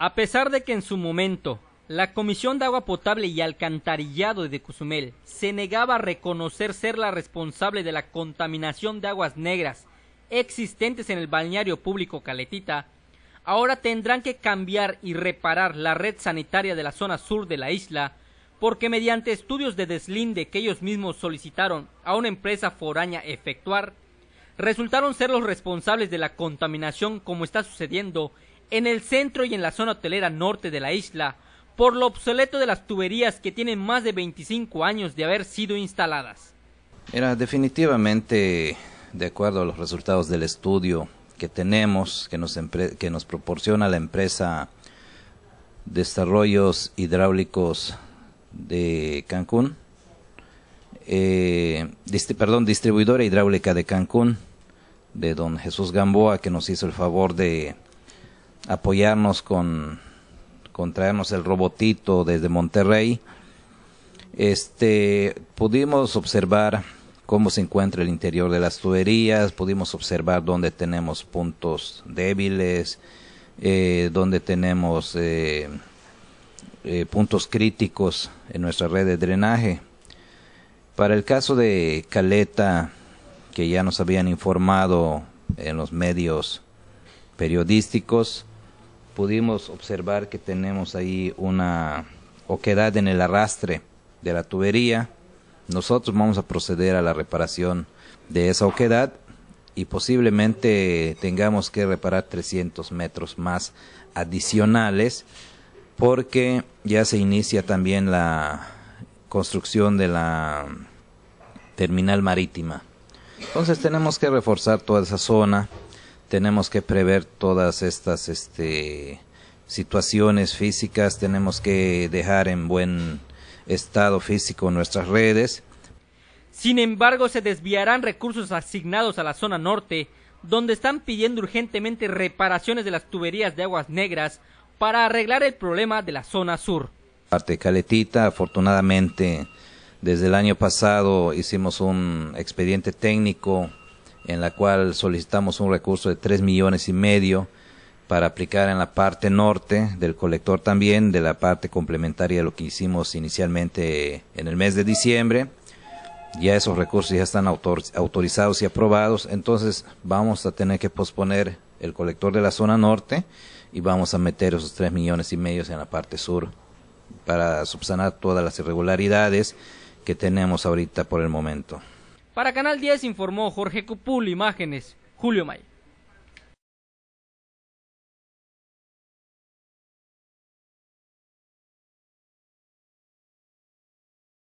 A pesar de que en su momento la Comisión de Agua Potable y Alcantarillado de Cozumel se negaba a reconocer ser la responsable de la contaminación de aguas negras existentes en el balneario público Caletita, ahora tendrán que cambiar y reparar la red sanitaria de la zona sur de la isla, porque mediante estudios de deslinde que ellos mismos solicitaron a una empresa foraña efectuar, resultaron ser los responsables de la contaminación como está sucediendo en el centro y en la zona hotelera norte de la isla, por lo obsoleto de las tuberías que tienen más de 25 años de haber sido instaladas. Era definitivamente, de acuerdo a los resultados del estudio que tenemos, que nos, que nos proporciona la empresa Desarrollos Hidráulicos de Cancún, eh, perdón, distribuidora hidráulica de Cancún, de don Jesús Gamboa, que nos hizo el favor de apoyarnos con, con traernos el robotito desde Monterrey, este, pudimos observar cómo se encuentra el interior de las tuberías, pudimos observar dónde tenemos puntos débiles, eh, dónde tenemos eh, eh, puntos críticos en nuestra red de drenaje. Para el caso de Caleta, que ya nos habían informado en los medios periodísticos, pudimos observar que tenemos ahí una oquedad en el arrastre de la tubería. Nosotros vamos a proceder a la reparación de esa oquedad y posiblemente tengamos que reparar 300 metros más adicionales porque ya se inicia también la construcción de la terminal marítima. Entonces tenemos que reforzar toda esa zona tenemos que prever todas estas este, situaciones físicas, tenemos que dejar en buen estado físico nuestras redes. Sin embargo, se desviarán recursos asignados a la zona norte, donde están pidiendo urgentemente reparaciones de las tuberías de aguas negras para arreglar el problema de la zona sur. Parte Caletita, afortunadamente, desde el año pasado hicimos un expediente técnico en la cual solicitamos un recurso de tres millones y medio para aplicar en la parte norte del colector también, de la parte complementaria de lo que hicimos inicialmente en el mes de diciembre. Ya esos recursos ya están autorizados y aprobados, entonces vamos a tener que posponer el colector de la zona norte y vamos a meter esos tres millones y medio en la parte sur para subsanar todas las irregularidades que tenemos ahorita por el momento. Para Canal 10 informó Jorge Cupul, imágenes Julio May.